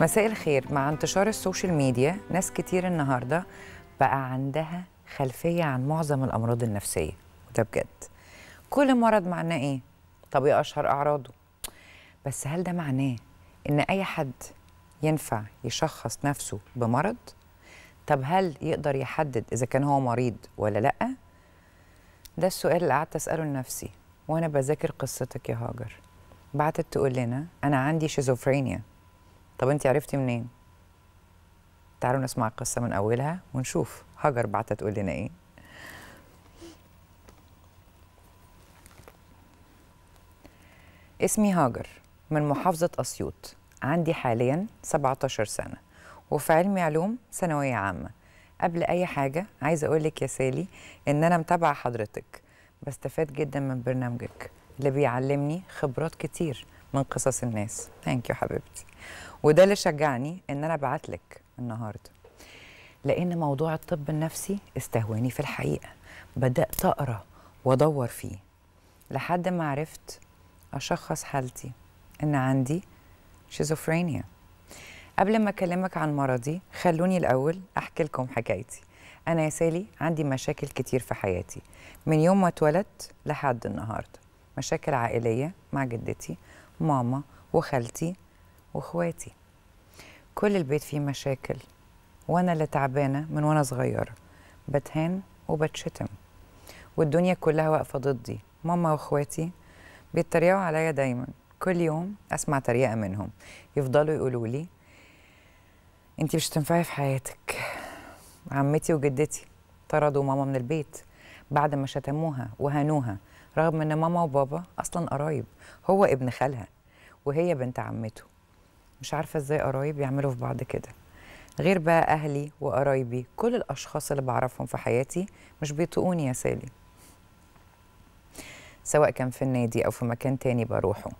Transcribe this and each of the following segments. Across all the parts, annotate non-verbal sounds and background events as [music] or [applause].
مساء الخير مع انتشار السوشيال ميديا ناس كتير النهارده بقى عندها خلفيه عن معظم الامراض النفسيه وده بجد كل مرض معناه ايه طب ايه اشهر اعراضه بس هل ده معناه ان اي حد ينفع يشخص نفسه بمرض طب هل يقدر يحدد اذا كان هو مريض ولا لا ده السؤال اللي قعدت اساله لنفسي وانا بذاكر قصتك يا هاجر بعتت تقول لنا انا عندي شيزوفرينيا طب انت عرفتي منين تعالوا نسمع القصه من اولها ونشوف هاجر بعتها تقول لنا ايه اسمي هاجر من محافظة أسيوط عندي حاليا 17 سنة وفي علمي علوم ثانوية عامة قبل أي حاجة عايزة أقولك يا سالي إن أنا متابعة حضرتك بستفاد جدا من برنامجك اللي بيعلمني خبرات كتير من قصص الناس ثانك يو حبيبتي وده اللي شجعني ان انا ابعت لك النهارده لان موضوع الطب النفسي استهواني في الحقيقه بدات اقرا وادور فيه لحد ما عرفت اشخص حالتي ان عندي شيزوفرينيا قبل ما اكلمك عن مرضي خلوني الاول احكي لكم حكايتي انا يا سالي عندي مشاكل كتير في حياتي من يوم ما اتولدت لحد النهارده مشاكل عائليه مع جدتي ماما وخالتي واخواتي كل البيت فيه مشاكل وانا اللي تعبانه من وانا صغيره بتهان وبتشتم والدنيا كلها واقفه ضدي ماما واخواتي بيتريقوا عليا دايما كل يوم اسمع تريقه منهم يفضلوا يقولوا لي انت مش هتنفعي في حياتك عمتي وجدتي طردوا ماما من البيت بعد ما شتموها وهانوها رغم ان ماما وبابا اصلا قرايب هو ابن خالها وهي بنت عمته مش عارفه ازاي قرايب يعملوا في بعض كده غير بقى اهلي وقرايبي كل الاشخاص اللي بعرفهم في حياتي مش بيطقوني يا سالي سواء كان في النادي او في مكان تاني بروحه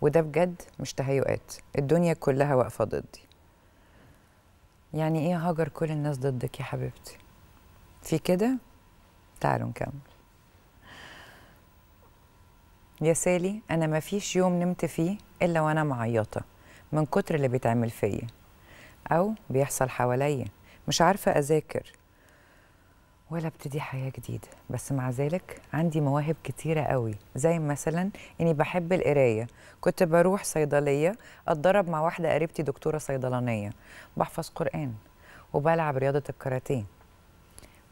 وده بجد مش تهيؤات الدنيا كلها واقفه ضدي يعني ايه هاجر كل الناس ضدك يا حبيبتي في كده تعالوا نكمل يا سالي انا مفيش يوم نمت فيه الا وانا معيطه من كتر اللي بيتعمل فيا أو بيحصل حواليا مش عارفة أذاكر ولا ابتدي حياة جديدة بس مع ذلك عندي مواهب كتيرة قوي زي مثلا إني بحب القراية كنت بروح صيدلية أتدرب مع واحدة قريبتي دكتورة صيدلانية بحفظ قرآن وبلعب رياضة الكاراتيه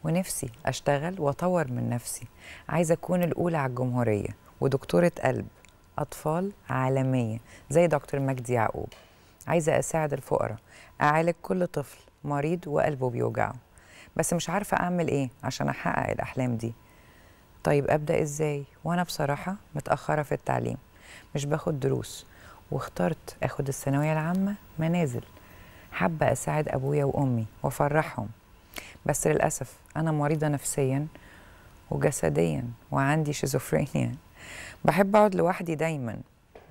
ونفسي أشتغل وأطور من نفسي عايزة أكون الأولى على الجمهورية ودكتورة قلب أطفال عالمية زي دكتور مجدي يعقوب عايزة أساعد الفقراء أعالج كل طفل مريض وقلبه بيوجعه بس مش عارفة أعمل إيه عشان أحقق الأحلام دي طيب أبدأ إزاي؟ وأنا بصراحة متأخرة في التعليم مش باخد دروس واخترت أخد الثانوية العامة منازل حابة أساعد أبويا وأمي وأفرحهم بس للأسف أنا مريضة نفسيا وجسديا وعندي شيزوفرينيا بحب اقعد لوحدي دايما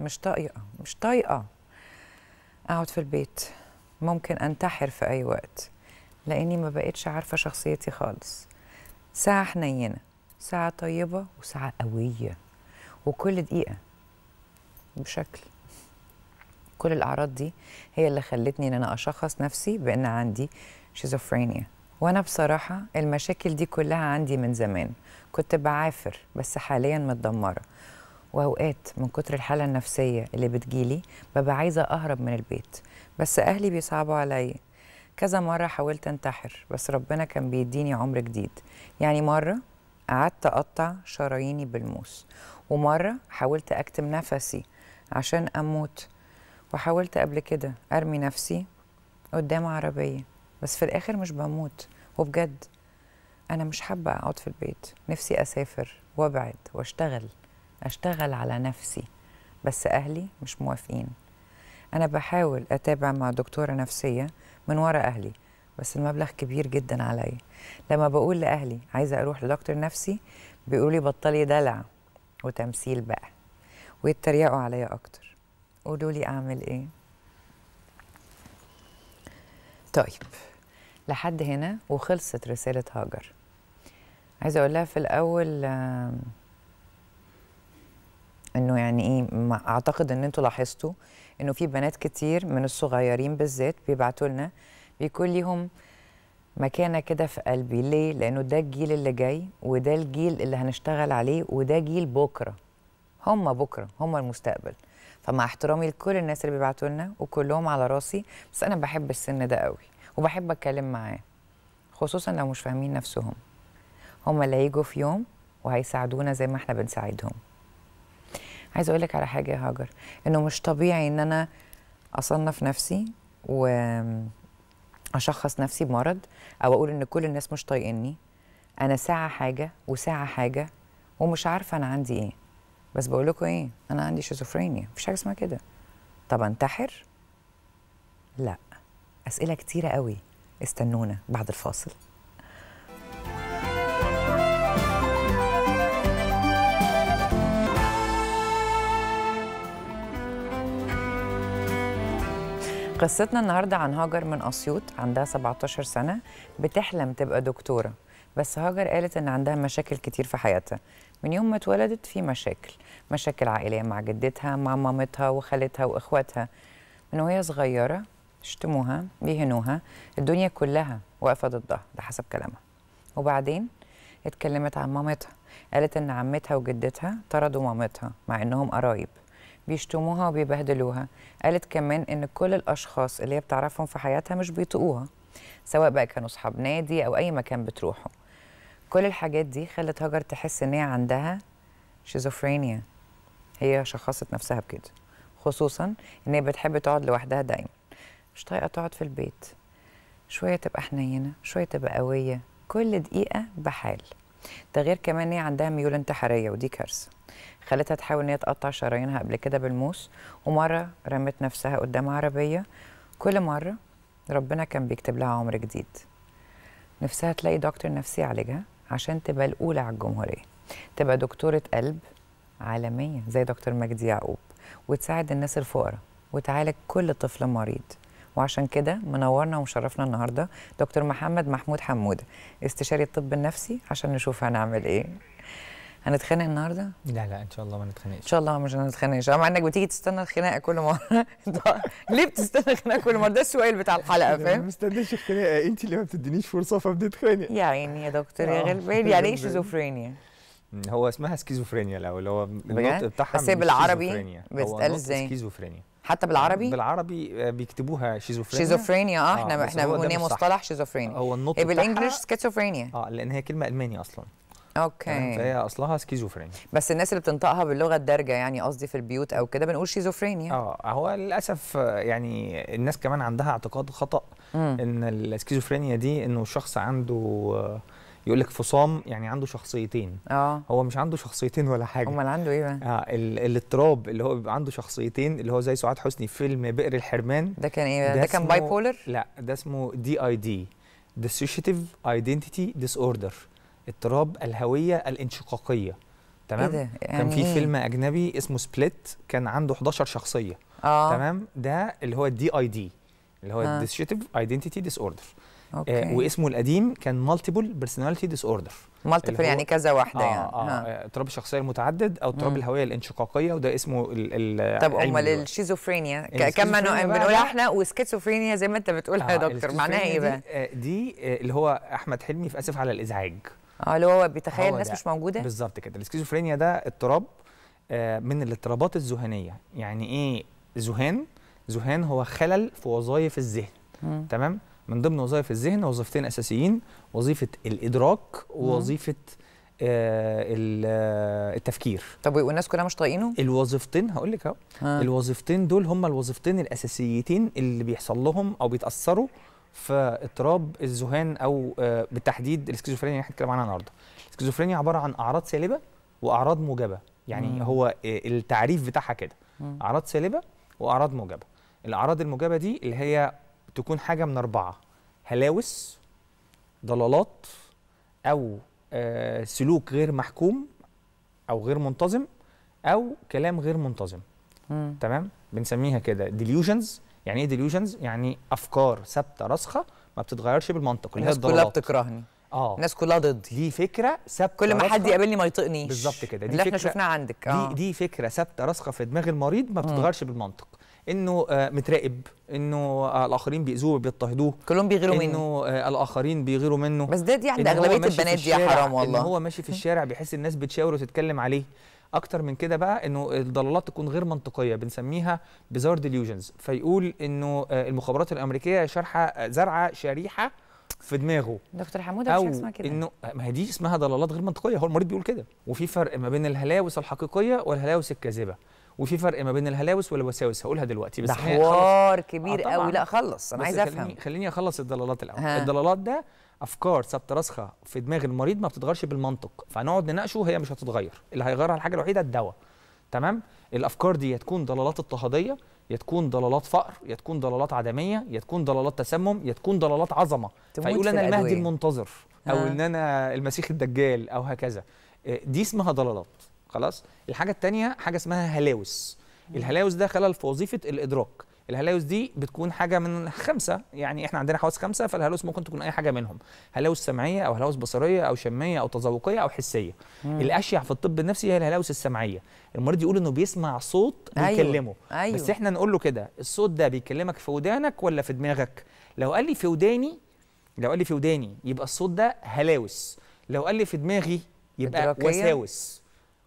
مش طايقه مش طايقه اقعد في البيت ممكن انتحر في اي وقت لاني ما بقتش عارفه شخصيتي خالص ساعه حنينه ساعه طيبه وساعه قويه وكل دقيقه بشكل كل الاعراض دي هي اللي خلتني ان انا اشخص نفسي بان عندي شيزوفرينيا وانا بصراحه المشاكل دي كلها عندي من زمان كنت بعافر بس حاليا متدمره واوقات من كتر الحاله النفسيه اللي بتجيلي ببقى عايزه اهرب من البيت بس اهلي بيصعبوا عليا كذا مره حاولت انتحر بس ربنا كان بيديني عمر جديد يعني مره قعدت اقطع شراييني بالموس ومره حاولت اكتم نفسي عشان اموت وحاولت قبل كده ارمي نفسي قدام عربيه بس في الاخر مش بموت وبجد انا مش حابه اقعد في البيت نفسي اسافر وابعد واشتغل أشتغل على نفسي بس أهلي مش موافقين أنا بحاول أتابع مع دكتورة نفسية من ورا أهلي بس المبلغ كبير جدا عليا لما بقول لأهلي عايزة أروح لدكتور نفسي بيقولي بطلي دلع وتمثيل بقى ويتريقوا عليا أكتر قولوا لي أعمل إيه طيب لحد هنا وخلصت رسالة هاجر عايزة أقولها في الأول انه يعني ايه اعتقد ان انتوا لاحظتوا انه في بنات كتير من الصغيرين بالذات بيبعتوا لنا بيكون ليهم مكانه كده في قلبي ليه لانه ده الجيل اللي جاي وده الجيل اللي هنشتغل عليه وده جيل بكره هم بكره هم المستقبل فمع احترامي لكل الناس اللي بيبعتوا لنا وكلهم على راسي بس انا بحب السن ده قوي وبحب اتكلم معاه خصوصا لو مش فاهمين نفسهم هم اللي هيجوا في يوم وهيساعدونا زي ما احنا بنساعدهم عايزه اقول لك على حاجه يا هاجر انه مش طبيعي ان انا اصنف نفسي واشخص نفسي بمرض او اقول ان كل الناس مش طايقني انا ساعه حاجه وساعه حاجه ومش عارفه انا عندي ايه بس بقول لكم ايه انا عندي شيزوفرينيا مفيش حاجه اسمها كده طب انتحر لا اسئله كتيره قوي استنونا بعد الفاصل قصتنا النهارده عن هاجر من اسيوط عندها 17 سنه بتحلم تبقى دكتوره بس هاجر قالت ان عندها مشاكل كتير في حياتها من يوم ما اتولدت في مشاكل مشاكل عائليه مع جدتها مع مامتها وخالتها واخواتها من وهي صغيره شتموها بيهنوها الدنيا كلها واقفه ضدها ده حسب كلامها وبعدين اتكلمت عن مامتها قالت ان عمتها وجدتها طردوا مامتها مع انهم قرايب بيشتموها وبيبهدلوها قالت كمان ان كل الاشخاص اللي هي بتعرفهم في حياتها مش بيطيقوها سواء بقى كانوا اصحاب نادي او اي مكان بتروحه كل الحاجات دي خلت هاجر تحس ان هي عندها شيزوفرينيا هي شخصت نفسها بكده خصوصا ان هي بتحب تقعد لوحدها دايما مش طايقه تقعد في البيت شويه تبقى حنينه شويه تبقى قويه كل دقيقه بحال ده غير كمان ان هي عندها ميول انتحاريه ودي كارثه خلتها تحاول ان هي تقطع شرايينها قبل كده بالموس ومره رمت نفسها قدام عربيه كل مره ربنا كان بيكتب لها عمر جديد نفسها تلاقي دكتور نفسي يعالجها عشان تبقى الاولى على الجمهوريه تبقى دكتوره قلب عالميه زي دكتور مجدي يعقوب وتساعد الناس الفقراء وتعالج كل طفل مريض وعشان كده منورنا ومشرفنا النهارده دكتور محمد محمود حموده استشاري الطب النفسي عشان نشوف هنعمل ايه هنتخانق النهارده؟ لا لا ان شاء الله ما نتخانقش ان شاء الله مش هنتخانقش مع انك بتيجي تستنى الخناقه كل مره [laughs] ليه بتستنى الخناقه كل مره؟ ده السؤال بتاع الحلقه فاهم؟ ما مستنيش الخناقه انت اللي ما بتدينيش فرصه فبنتخانق يا عيني يا دكتور يا آه، غلبان يعني, يعني ايه شيزوفرينيا؟ هو اسمها سكيزوفرينيا الاول هو النطق بتاعها بس بالعربي بتتقال ازاي؟ سكيزوفرينيا حتى بالعربي بالعربي آه، بيكتبوها شيزوفرينيا شيزوفرينيا اه احنا آه، احنا هنا مصطلح شيزوفرينيا هو النطق إيه، بالانجلش سكيزوفرينيا اه لان هي كلمه الماني اصلا اوكي فهي اصلها سكيزوفرينيا بس الناس اللي بتنطقها باللغه الدارجه يعني قصدي في البيوت او كده بنقول شيزوفرينيا اه هو للاسف آه، يعني الناس كمان عندها اعتقاد خطا مم. ان السكيزوفرينيا دي انه الشخص عنده يقول لك فصام يعني عنده شخصيتين اه هو مش عنده شخصيتين ولا حاجه امال عنده ايه بقى آه الاضطراب اللي هو بيبقى عنده شخصيتين اللي هو زي سعاد حسني في فيلم بئر الحرمان ده كان ايه ده, ده كان باي بولر لا ده اسمه دي اي دي ايدنتيتي ديس اوردر اضطراب الهويه الانشقاقيه تمام إيه يعني كان في يعني إيه؟ فيلم اجنبي اسمه سبليت كان عنده 11 شخصيه آه. تمام ده اللي هو الدي اي دي اللي هو ديسوشيتيف ايدنتيتي ديس اوردر أوكي. آه واسمه القديم كان مالتيبل بيرسوناليتي ديس اوردر مالتيبل يعني كذا واحده آه يعني آه, آه. اضطراب الشخصيه المتعدد او اضطراب الهويه الانشقاقيه وده اسمه ال ال طب امال الشيزوفرينيا كم بنقولها احنا وسكيزوفرينيا زي ما انت بتقولها آه يا دكتور معناها ايه بقى؟ آه، دي, دي آه، اللي هو احمد حلمي في اسف على الازعاج اه اللي هو بيتخيل ناس مش موجوده بالظبط كده السكيزوفرينيا ده اضطراب آه، من الاضطرابات الذهنيه يعني ايه ذهان ذهان هو خلل في وظائف الذهن تمام من ضمن وظائف الذهن وظيفتين اساسيين وظيفه الادراك ووظيفه آه، آه، التفكير طب والناس كلها مش طايقينه الوظيفتين هقول لك اهو آه. الوظيفتين دول هم الوظيفتين الاساسيتين اللي بيحصل لهم او بيتاثروا في اضطراب الذهان او بالتحديد السكيزوفرينيا اللي احنا هنتكلم عنها النهارده السكيزوفرينيا عباره عن اعراض سالبه واعراض موجبه يعني مم. هو التعريف بتاعها كده اعراض سالبه واعراض موجبه الاعراض الموجبه دي اللي هي تكون حاجه من اربعه هلاوس ضلالات او آه، سلوك غير محكوم او غير منتظم او كلام غير منتظم م. تمام بنسميها كده ديليوجنز يعني ايه ديليوجنز يعني افكار ثابته راسخه ما بتتغيرش بالمنطق الناس كلها بتكرهني اه الناس كلها ضدي دي فكره ثابته كل ما حد يقابلني ما يطقنيش بالظبط كده دي اللي احنا شفناها عندك آه. دي دي فكره ثابته راسخه في دماغ المريض ما بتتغيرش بالمنطق انه آه، متراقب انه آه، الاخرين بيأذوه وبيضطهدوه كلهم بيغيروا منه انه آه، الاخرين بيغيروا منه بس ده دي عند اغلبيه البنات دي يا حرام والله ان هو ماشي في الشارع بيحس الناس بتشاور وتتكلم عليه اكتر من كده بقى انه الضلالات تكون غير منطقيه بنسميها بزار ديليوجنز فيقول انه المخابرات الامريكيه شارحه زرعه شريحه في دماغه دكتور حموده مش اسمها كده انه ما هي دي اسمها ضلالات غير منطقيه هو المريض بيقول كده وفي فرق ما بين الهلاوس الحقيقيه والهلاوس الكاذبه وفي فرق ما بين الهلاوس والوساوس هقولها دلوقتي بس ده حوار كبير آه قوي لا خلص انا عايز افهم خليني, خليني اخلص الضلالات الاول الضلالات ده افكار ثابته راسخه في دماغ المريض ما بتتغيرش بالمنطق فنقعد نناقشه هي مش هتتغير اللي هيغيرها الحاجه الوحيده الدواء تمام الافكار دي تكون ضلالات اضطهاديه يا تكون ضلالات فقر يا تكون ضلالات عدميه يا تكون ضلالات تسمم يا تكون ضلالات عظمه فيقول في انا المهدي المنتظر او ان انا المسيح الدجال او هكذا آه، دي اسمها ضلالات خلاص الحاجه الثانيه حاجه اسمها هلاوس الهلاوس ده خلل في وظيفه الادراك الهلاوس دي بتكون حاجه من خمسه يعني احنا عندنا حواس خمسه فالهلاوس ممكن تكون اي حاجه منهم هلاوس سمعيه او هلاوس بصريه او شميه او تذوقيه او حسيه مم. الاشيع في الطب النفسي هي الهلاوس السمعيه المريض يقول انه بيسمع صوت أيوه. بيكلمه أيوه. بس احنا نقول له كده الصوت ده بيكلمك في ودانك ولا في دماغك لو قال لي في وداني لو قال لي في وداني يبقى الصوت ده هلاوس لو قال لي في دماغي يبقى وساوس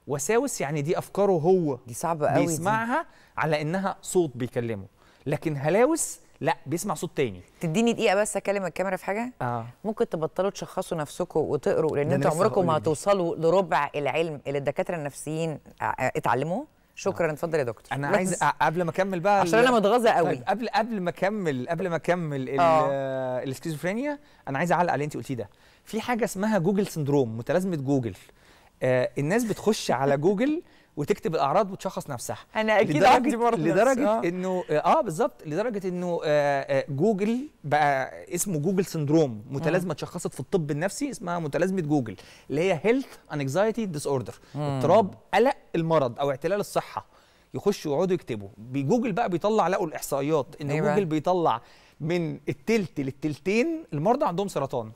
وساوس يعني دي افكاره هو دي صعبه قوي بيسمعها دي. على انها صوت بيكلمه لكن هلاوس لا بيسمع صوت تاني تديني دقيقه بس اكلم الكاميرا في حاجه آه. ممكن تبطلوا تشخصوا نفسكم وتقروا لان انتوا عمركم ما هتوصلوا لربع العلم اللي الدكاتره النفسيين آه، اتعلموه شكرا آه. اتفضل يا دكتور انا عايز قبل ما اكمل بقى عشان انا متغاظه قوي طيب قبل قبل ما اكمل قبل ما اكمل الاسكيزوفرينيا آه. انا عايز اعلق على اللي انت قلتيه ده في حاجه اسمها جوجل سندروم متلازمه جوجل آه الناس بتخش على جوجل وتكتب الاعراض وتشخص نفسها انا اكيد عندي برضه لدرجه آه. انه آه،, اه بالظبط لدرجه انه آه،, آه جوجل بقى اسمه جوجل سندروم متلازمه تشخصت في الطب النفسي اسمها متلازمه جوجل اللي هي هيلث انكزايتي ديس اوردر اضطراب قلق المرض او اعتلال الصحه يخشوا يقعدوا يكتبوا بجوجل بقى بيطلع لقوا الاحصائيات ان أيوة. جوجل بيطلع من التلت للتلتين المرضى عندهم سرطان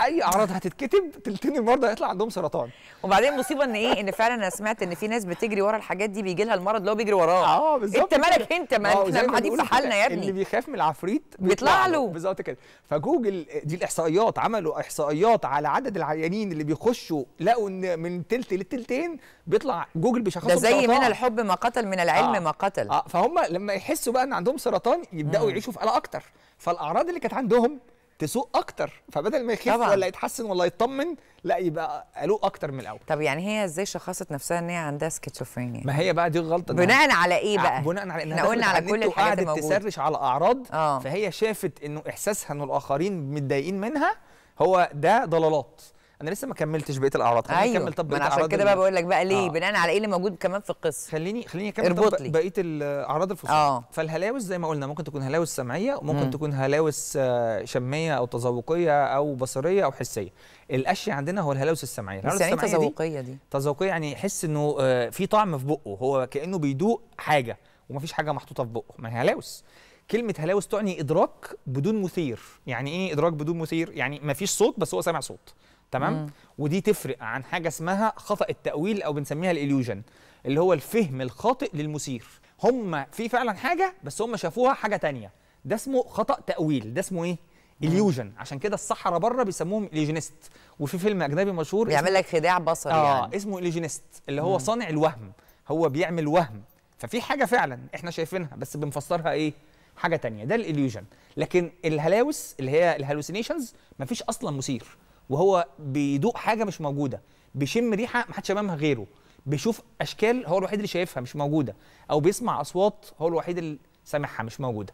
اي اعراض هتتكتب تلتين المرضى هيطلع عندهم سرطان وبعدين مصيبه ان ايه ان فعلا انا سمعت ان في ناس بتجري ورا الحاجات دي بيجي لها المرض اللي هو بيجري وراه اه بالظبط انت مالك انت ما آه، احنا قاعدين في حالنا يا ابني اللي بيخاف من العفريت بيطلع له بالظبط كده فجوجل دي الاحصائيات عملوا احصائيات على عدد العيانين اللي بيخشوا لقوا ان من تلت للتلتين بيطلع جوجل بيشخصهم ده زي من الحب ما قتل من العلم آه. ما قتل اه فهم لما يحسوا بقى ان عندهم سرطان يبداوا يعيشوا في قلق اكتر فالاعراض اللي كانت عندهم تسوق اكتر فبدل ما يخف ولا يتحسن ولا يطمن لا يبقى قالوه اكتر من الاول طب يعني هي ازاي شخصت نفسها ان هي عندها سكيتوفرينيا ما هي بقى دي الغلطه بناء على ايه بقى بناء على احنا قلنا على كل الحاجات اللي تسرش على اعراض آه. فهي شافت انه احساسها ان الاخرين متضايقين منها هو ده ضلالات انا لسه ما كملتش بقيه الاعراض خليني ايوه اكمل طب بقيه عشان كده بقى بقول لك بقى ليه آه. بناء على ايه اللي موجود كمان في القصه خليني خليني اكمل طب بقيه الاعراض الفصول آه. فالهلاوس زي ما قلنا ممكن تكون هلاوس سمعيه وممكن م. تكون هلاوس آه، شميه او تذوقيه او بصريه او حسيه الاشي عندنا هو الهلاوس السمعيه الهلاوس يعني إيه السمعيه تذوقيه دي تذوقيه يعني يحس انه آه، في طعم في بقه هو كانه بيدوق حاجه ومفيش حاجه محطوطه في بقه ما هي هلاوس كلمة هلاوس تعني إدراك بدون مثير يعني إيه إدراك بدون مثير؟ يعني مفيش صوت بس هو سامع صوت تمام ودي تفرق عن حاجه اسمها خطا التاويل او بنسميها الاليوجن اللي هو الفهم الخاطئ للمثير هم في فعلا حاجه بس هم شافوها حاجه تانية ده اسمه خطا تاويل ده اسمه ايه اليوجن عشان كده الصحراء بره بيسموهم اليوجنست وفي فيلم اجنبي مشهور بيعمل لك خداع بصري آه يعني اسمه اليوجنست اللي هو صانع الوهم هو بيعمل وهم ففي حاجه فعلا احنا شايفينها بس بنفسرها ايه حاجه تانية ده الاليوجن لكن الهلاوس اللي هي الهالوسينيشنز مفيش اصلا مثير وهو بيدوق حاجه مش موجوده بيشم ريحه ما حدش شممها غيره بيشوف اشكال هو الوحيد اللي شايفها مش موجوده او بيسمع اصوات هو الوحيد اللي سامعها مش موجوده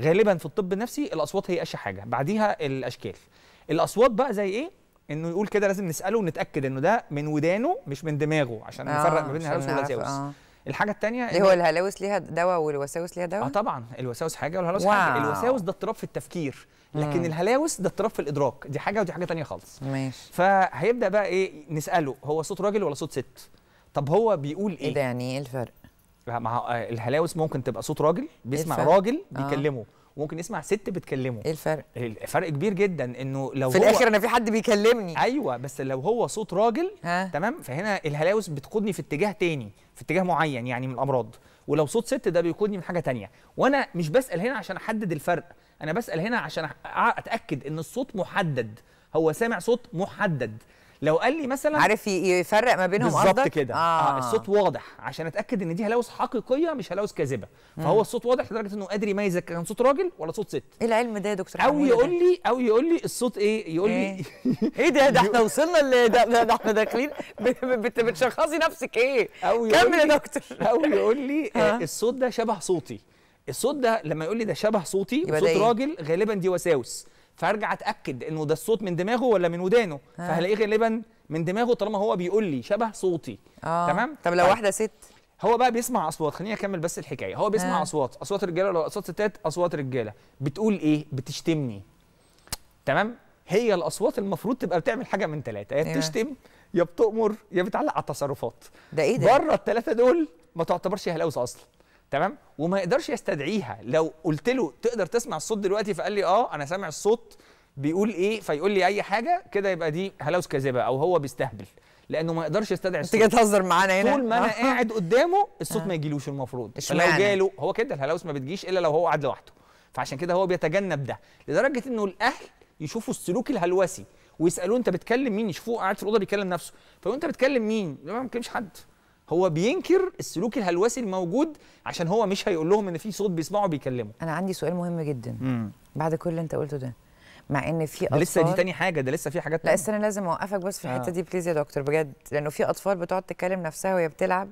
غالبا في الطب النفسي الاصوات هي اشهى حاجه بعديها الاشكال الاصوات بقى زي ايه انه يقول كده لازم نساله ونتاكد انه ده من ودانه مش من دماغه عشان آه نفرق ما آه، بين الهلس آه. الحاجه الثانيه ايه هو الهلاوس ليها دواء والوساوس ليها دواء اه طبعا الوساوس حاجه والهلاوس واو. حاجه الوساوس ده اضطراب في التفكير لكن مم. الهلاوس ده اضطراب في الادراك دي حاجه ودي حاجه ثانيه خالص ماشي فهيبدا بقى ايه نساله هو صوت راجل ولا صوت ست طب هو بيقول ايه ايه ده يعني ايه الفرق مع آه، الهلاوس ممكن تبقى صوت راجل إيه بيسمع الفرق. راجل آه. بيكلمه آه. وممكن يسمع ست بتكلمه ايه الفرق الفرق كبير جدا انه لو في هو... الاخر انا في حد بيكلمني ايوه بس لو هو صوت راجل ها. تمام فهنا الهلاوس بتقودني في اتجاه تاني في اتجاه معين يعني من الامراض ولو صوت ست ده بيقودني من حاجه تانية وانا مش بسال هنا عشان احدد الفرق انا بسال هنا عشان اتاكد ان الصوت محدد هو سامع صوت محدد لو قال لي مثلا عارف يفرق ما بينهم بالظبط كده آه. آه الصوت واضح عشان اتاكد ان دي هلاوس حقيقيه مش هلاوس كاذبه فهو مم. الصوت واضح لدرجه انه قادر يميز كان صوت راجل ولا صوت ست ايه العلم ده يا دكتور او يقول لي او يقول لي الصوت ايه يقول لي ايه, إيه ده ده احنا [laughs] وصلنا ده, ده احنا داخلين بتشخصي نفسك ايه او كمل يا دكتور او يقول لي [laughs] آه، الصوت ده شبه صوتي الصوت ده لما يقول لي ده شبه صوتي وصوت إيه؟ راجل غالبا دي وساوس فارجع اتاكد انه ده الصوت من دماغه ولا من ودانه آه. فهلاقيه غالبا من دماغه طالما هو بيقول لي شبه صوتي آه. تمام طب لو طيب. واحده ست هو بقى بيسمع اصوات خليني اكمل بس الحكايه هو بيسمع آه. اصوات اصوات رجاله ولا اصوات ستات اصوات رجاله بتقول ايه بتشتمني تمام هي الاصوات المفروض تبقى بتعمل حاجه من ثلاثه يا أيوة. بتشتم يا بتؤمر يا بتعلق على التصرفات ده ايه ده بره الثلاثه دول ما تعتبرش هلاوسه اصلا تمام وما يقدرش يستدعيها لو قلت له تقدر تسمع الصوت دلوقتي فقال لي اه انا سامع الصوت بيقول ايه فيقول لي اي حاجه كده يبقى دي هلاوس كاذبه او هو بيستهبل لانه ما يقدرش يستدعي الصوت انت جاي تهزر معانا هنا طول ما انا آه. قاعد قدامه الصوت آه. ما يجيلوش المفروض لو جاله هو كده الهلاوس ما بتجيش الا لو هو قاعد لوحده فعشان كده هو بيتجنب ده لدرجه انه الاهل يشوفوا السلوك الهلوسي ويسالوه انت بتكلم مين يشوفوه قاعد في الاوضه بيكلم نفسه فانت بتكلم مين؟ ما بتكلمش حد هو بينكر السلوك الهلوسي الموجود عشان هو مش هيقول لهم ان في صوت بيسمعه بيكلمه انا عندي سؤال مهم جدا مم. بعد كل اللي انت قلته ده مع ان في اطفال لسه دي تاني حاجه ده لسه في حاجات لا انا لازم اوقفك بس في آه. الحته آه. دي بليز يا دكتور بجد لانه في اطفال بتقعد تكلم نفسها وهي بتلعب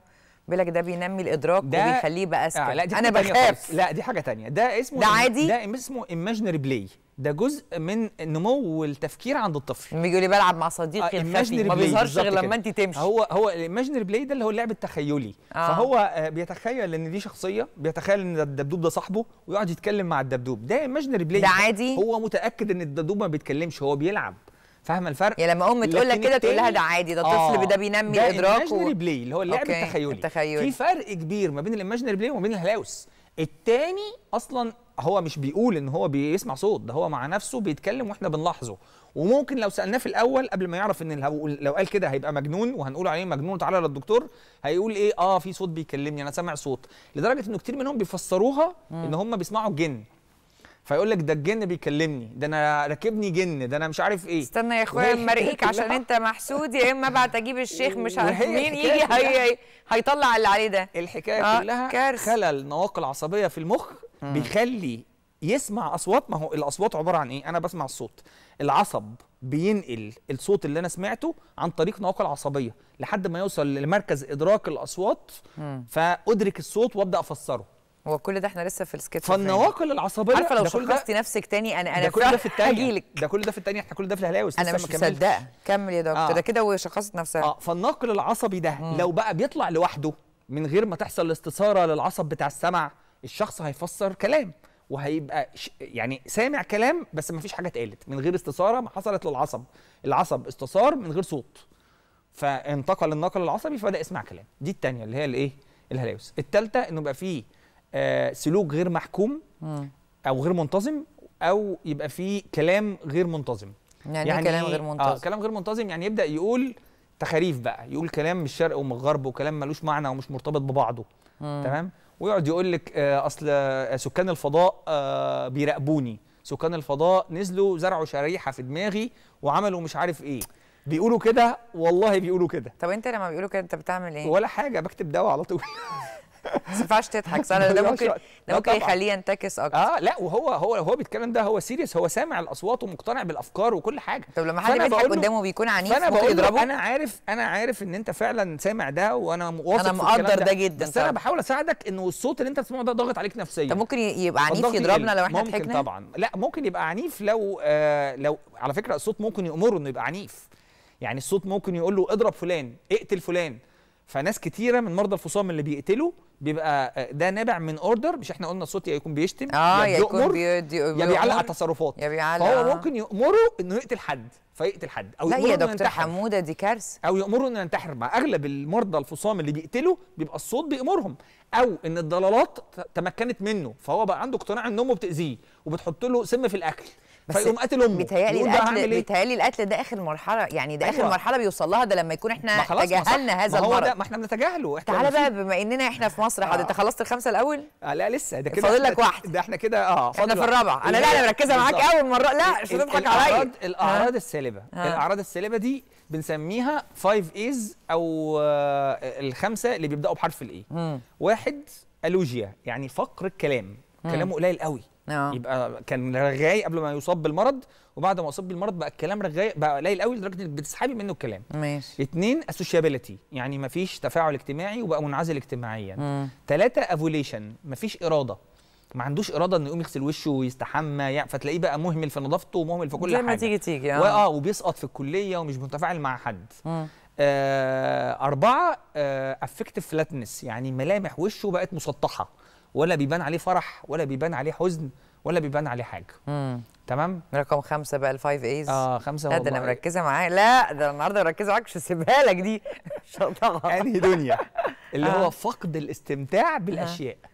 بيقول لك ده بينمي الادراك ده وبيخليه بقى اسكت آه لا دي انا بخاف لا دي حاجه تانية ده اسمه ده عادي ده اسمه ايماجينري بلاي ده جزء من نمو التفكير عند الطفل لما لي بلعب مع صديقي آه الخفي ما بيظهرش غير لما انت تمشي هو هو الايماجينري بلاي ده اللي هو اللعب التخيلي آه. فهو آه، بيتخيل ان دي شخصيه بيتخيل ان الدبدوب ده صاحبه ويقعد يتكلم مع الدبدوب ده ايماجينري بلاي ده عادي هو متاكد ان الدبدوب ما بيتكلمش هو بيلعب فاهمه الفرق يعني لما ام تقول لك كده تقول لها ده عادي ده طفل آه ده بينمي ده الايماجينري بلاي اللي هو اللعب التخيلي. التخيلي في فرق كبير ما بين الايماجينري بلاي وما بين الهلاوس التاني اصلا هو مش بيقول ان هو بيسمع صوت ده هو مع نفسه بيتكلم واحنا بنلاحظه وممكن لو سالناه في الاول قبل ما يعرف ان لو قال كده هيبقى مجنون وهنقول عليه مجنون تعالى للدكتور هيقول ايه اه في صوت بيكلمني انا سامع صوت لدرجه انه كتير منهم بيفسروها ان هم بيسمعوا جن فيقول لك ده الجن بيكلمني ده انا راكبني جن ده انا مش عارف ايه استنى يا اخويا ارقيك [laughs] عشان انت محسود يا اما ابعت اجيب الشيخ مش عارف مين يجي هي هيطلع اللي عليه ده الحكايه آه كلها كارس. خلل نواقل عصبيه في المخ مم. بيخلي يسمع اصوات ما هو الاصوات عباره عن ايه انا بسمع الصوت العصب بينقل الصوت اللي انا سمعته عن طريق نواقل عصبيه لحد ما يوصل لمركز ادراك الاصوات مم. فادرك الصوت وابدا افسره هو كل ده احنا لسه في السكتش فالنواقل العصبيه عارفه لو شخصتي نفسك تاني انا انا ده كل ده في الثانيه ده كل ده في التاني احنا كل ده في الهلاوس انا مش مصدقه كمل يا دكتور آه. ده كده وشخصت نفسها اه فالناقل العصبي ده مم. لو بقى بيطلع لوحده من غير ما تحصل استثاره للعصب بتاع السمع الشخص هيفسر كلام وهيبقى يعني سامع كلام بس ما فيش حاجه اتقالت من غير استثاره ما حصلت للعصب العصب استثار من غير صوت فانتقل النقل العصبي فبدا يسمع كلام دي الثانيه اللي هي الايه الهلاوس الثالثه انه بقى فيه آه، سلوك غير محكوم او غير منتظم او يبقى فيه كلام غير منتظم يعني, يعني كلام غير آه، منتظم اه كلام غير منتظم يعني يبدا يقول تخاريف بقى يقول كلام من الشرق ومن الغرب وكلام ملوش معنى ومش مرتبط ببعضه مم. تمام ويقعد يقول لك آه اصل آه، سكان الفضاء آه بيراقبوني سكان الفضاء نزلوا زرعوا شريحه في دماغي وعملوا مش عارف ايه بيقولوا كده والله بيقولوا كده طب انت لما بيقولوا كده انت بتعمل ايه ولا حاجه بكتب دواء على طول [laughs] ما ينفعش تضحك صح [laughs] ده ممكن ده ممكن يخليه ينتكس اكتر اه لا وهو هو هو بيتكلم ده هو سيريس هو سامع الاصوات ومقتنع بالافكار وكل حاجه طب لما حد بيضحك قدامه بيكون عنيف فانا بقول انا عارف انا عارف ان انت فعلا سامع ده وانا واثق انا مقدر ده جدا بس انا بحاول اساعدك ان الصوت اللي انت بتسمعه ده ضاغط عليك نفسيا طب ممكن يبقى عنيف يضربنا لو احنا ضحكنا ممكن طبعا لا ممكن يبقى عنيف لو آه، لو على فكره الصوت ممكن يامره انه يبقى عنيف يعني الصوت ممكن يقول له اضرب فلان اقتل فلان فناس كتيره من مرضى الفصام اللي بيقتلوا بيبقى آه، ده نابع من اوردر مش احنا قلنا الصوت يا يكون بيشتم آه يا بيؤمر يا بيعلق على التصرفات يا بيعلق فهو آه. ممكن يؤمره انه يقتل حد فيقتل حد او لا يا دكتور حموده دي كارثه او يامره انه ينتحر مع اغلب المرضى الفصام اللي بيقتلوا بيبقى الصوت بيامرهم او ان الضلالات تمكنت منه فهو بقى عنده اقتناع ان امه بتاذيه وبتحط له سم في الاكل فيقوم قاتل امه بيتهيألي القتل بيتهيألي إيه؟ القتل ده اخر مرحله يعني ده أيوة. اخر مرحله بيوصل لها ده لما يكون احنا تجاهلنا هذا ما هو ده ما احنا بنتجاهله تعالى بقى بما اننا احنا في مصر آه. حضرتك آه. خلصت الخمسه الاول؟ آه لا لسه ده كده فاضل لك واحد ده احنا كده اه احنا في الرابعه انا لا انا مركزه معاك قوي المره لا مش هتضحك عليا الاعراض السالبه الاعراض السالبه دي بنسميها 5 ايز او آه، الخمسه اللي بيبداوا بحرف الاي واحد الوجيا يعني فقر الكلام كلامه قليل قوي أوه. يبقى كان رغاي قبل ما يصاب بالمرض وبعد ما اصاب بالمرض بقى الكلام رغاي بقى قليل قوي لدرجه انك بتسحبي منه الكلام ماشي اثنين اسوشيابيلتي يعني ما فيش تفاعل اجتماعي وبقى منعزل اجتماعيا ثلاثه افوليشن ما فيش اراده ما عندوش اراده انه يقوم يغسل وشه ويستحمى يعني فتلاقيه بقى مهمل في نظافته ومهمل في كل حاجه زي ما تيجي تيجي اه واه وبيسقط في الكليه ومش متفاعل مع حد آه أربعة افكتيف آه فلاتنس يعني ملامح وشه بقت مسطحة ولا بيبان عليه فرح ولا بيبان عليه حزن ولا بيبان عليه حاجه مم. تمام رقم خمسة بقى الفايف ايز اه خمسة لا ده انا مركزه معاه لا ده النهارده مركزه معاك مش هسيبها لك دي مش [laughs] انهي دنيا [laughs] اللي آه. هو فقد الاستمتاع آه. بالاشياء آه.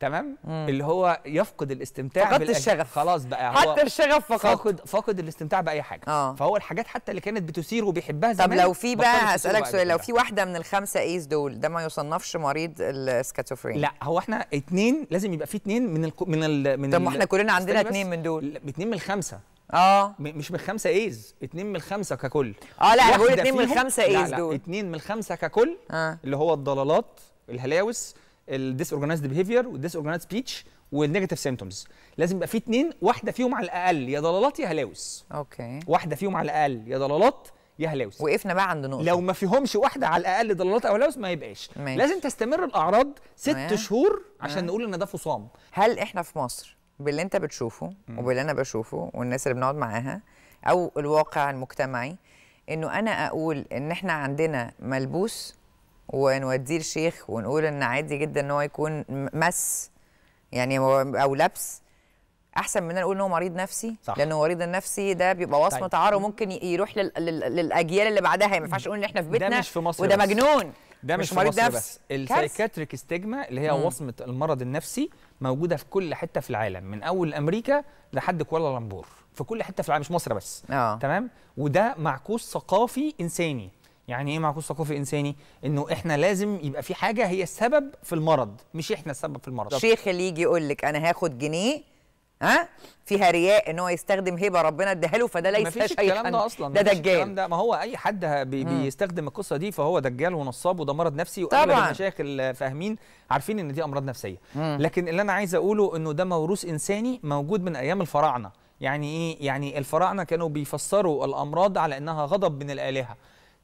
تمام مم. اللي هو يفقد الاستمتاع فقد الشغف خلاص بقى حتى الشغف فقد فاقد فاقد الاستمتاع باي حاجه آه. فهو الحاجات حتى اللي كانت بتثير وبيحبها زمان طب لو في بقى هسالك سؤال لو في واحده من الخمسه ايز دول ده ما يصنفش مريض السكيزوفرينيا لا هو احنا اثنين لازم يبقى في اثنين من الـ من الـ من طب ما احنا كلنا عندنا اثنين من دول اثنين من الخمسه اه مش من خمسه ايز اتنين من الخمسه ككل اه لا بقول اتنين من الخمسه ايز دول اتنين من الخمسه ككل آه. اللي هو الضلالات الهلاوس الديس اورجانيزد بيهيفير والديس اورجانيزد سبيتش والنيجاتيف سيمتومز لازم يبقى في اثنين واحده فيهم على الاقل يا ضلالات يا هلاوس اوكي واحده فيهم على الاقل يا ضلالات يا هلاوس وقفنا بقى عند نقطه لو ما فيهمش واحده على الاقل ضلالات او هلاوس ما يبقاش ماشي. لازم تستمر الاعراض ست شهور عشان نقول ان ده فصام هل احنا في مصر باللي انت بتشوفه وباللي انا بشوفه والناس اللي بنقعد معاها او الواقع المجتمعي انه انا اقول ان احنا عندنا ملبوس ونوديه لشيخ ونقول ان عادي جدا ان هو يكون مس يعني او لبس احسن من نقول ان هو مريض نفسي صح. لان المريض النفسي ده بيبقى وصمه طيب. عار وممكن يروح لل... لل... للاجيال اللي بعدها يعني ما ينفعش نقول ان احنا في بيتنا ده مش في مصر وده مجنون ده مش, مش مريض نفس. بس السايكاتريك ستيجما اللي هي مم. وصمه المرض النفسي موجوده في كل حته في العالم من اول امريكا لحد كوالالمبور في كل حته في العالم مش مصر بس آه. تمام وده معكوس ثقافي انساني يعني ايه معكوس ثقافي انساني انه احنا لازم يبقى في حاجه هي السبب في المرض مش احنا السبب في المرض شيخ اللي يجي يقول لك انا هاخد جنيه ها فيها رياء ان هو يستخدم هبه ربنا اداها له فده ليس فيش الكلام ده اصلا ده دجال الكلام ده ما هو اي حد بي بيستخدم القصه دي فهو دجال ونصاب وده مرض نفسي واغلب المشايخ الفاهمين عارفين ان دي امراض نفسيه مم. لكن اللي انا عايز اقوله انه ده موروث انساني موجود من ايام الفراعنه يعني ايه يعني الفراعنه كانوا بيفسروا الامراض على انها غضب من الالهه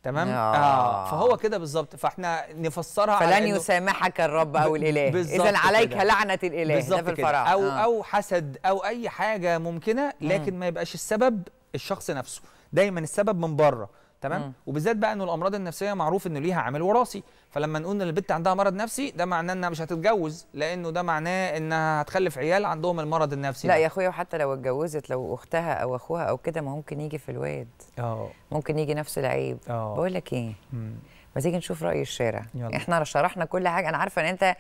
تمام آه. آه. فهو كده بالظبط فاحنا نفسرها فلن على يسامحك الرب او الاله اذا عليك كدا. لعنه الاله ده في الفراغ او آه. او حسد او اي حاجه ممكنه لكن مم. ما يبقاش السبب الشخص نفسه دايما السبب من بره تمام مم. وبالذات بقى انه الامراض النفسيه معروف انه ليها عامل وراثي فلما نقول ان البت عندها مرض نفسي ده معناه انها مش هتتجوز لانه ده معناه انها هتخلف عيال عندهم المرض النفسي لا ده. يا اخويا وحتى لو اتجوزت لو اختها او اخوها او كده ما ممكن يجي في الواد اه ممكن يجي نفس العيب آه. بقول لك ايه ما تيجي نشوف راي الشارع يلا. احنا شرحنا كل حاجه انا عارفه ان انت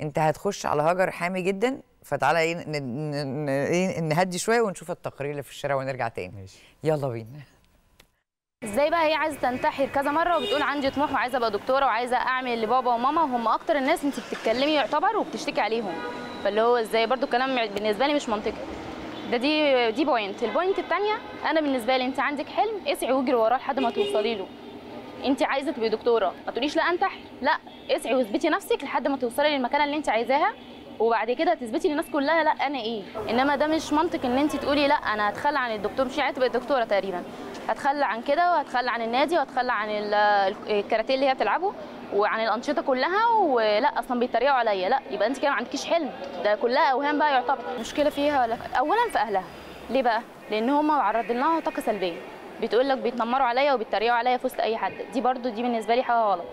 انت هتخش على هجر حامي جدا فتعالى إيه،, ايه نهدي شويه ونشوف التقرير اللي في الشارع ونرجع تاني ماشي. يلا بينا ازاي بقى هي عايزه تنتحر كذا مره وبتقول عندي طموح وعايزه ابقى دكتوره وعايزه اعمل لبابا وماما وهم اكتر الناس انت بتتكلمي يعتبر وبتشتكي عليهم فاللي هو ازاي برده الكلام بالنسبه لي مش منطقي ده دي دي بوينت البوينت الثانيه انا بالنسبه لي انت عندك حلم اسعي واجري وراه لحد ما توصلي له انت عايزه تبقي دكتوره ما تقوليش لا انتحر لا اسعي واثبتي نفسك لحد ما توصلي للمكانه اللي انت عايزاها وبعد كده تثبتي للناس كلها لا انا ايه انما ده مش منطق ان انت تقولي لا انا هتخلى عن الدكتور مش عايزه يعني تبقي دكتوره تقريبا هتخلى عن كده وهتخلى عن النادي وهتخلى عن الكاراتيه اللي هي بتلعبه وعن الانشطه كلها ولا اصلا بيتريقوا عليا لا يبقى انت كده ما عندكيش حلم ده كلها اوهام بقى يعتبر مشكله فيها ولا اولا في اهلها ليه بقى لان هم معرضين لها طاقه سلبيه بتقول لك بيتنمروا عليا وبيتريقوا عليا في وسط اي حد دي برده دي بالنسبه لي حاجه غلط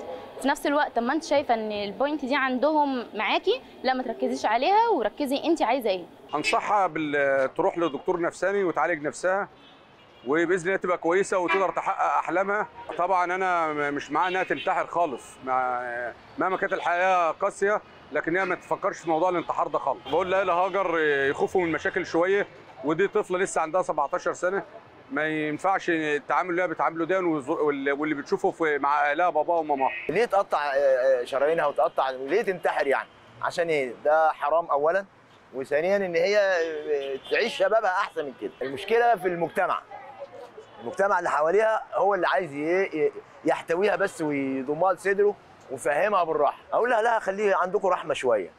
في نفس الوقت اما انت شايفه ان البوينت دي عندهم معاكي لا ما تركزيش عليها وركزي انت عايزه ايه انصحها بال تروح لدكتور نفساني وتعالج نفسها وباذن الله تبقى كويسه وتقدر تحقق احلامها طبعا انا مش معاها انها تنتحر خالص مع مهما كانت الحياه قاسيه لكن هي ما تفكرش في موضوع الانتحار ده خالص بقول لها هاجر يخوفوا من المشاكل شويه ودي طفله لسه عندها 17 سنه ما ينفعش التعامل اللي هي بتعامله ده واللي بتشوفه في مع اهلها باباها وماماها ليه تقطع آه، آه، شرايينها وتقطع ليه تنتحر يعني عشان ايه ده حرام اولا وثانيا ان هي آه، تعيش شبابها احسن من كده المشكله في المجتمع المجتمع اللي حواليها هو اللي عايز يحتويها بس ويضمها لصدره ويفهمها بالراحه اقول لها لا خليه عندكم رحمه شويه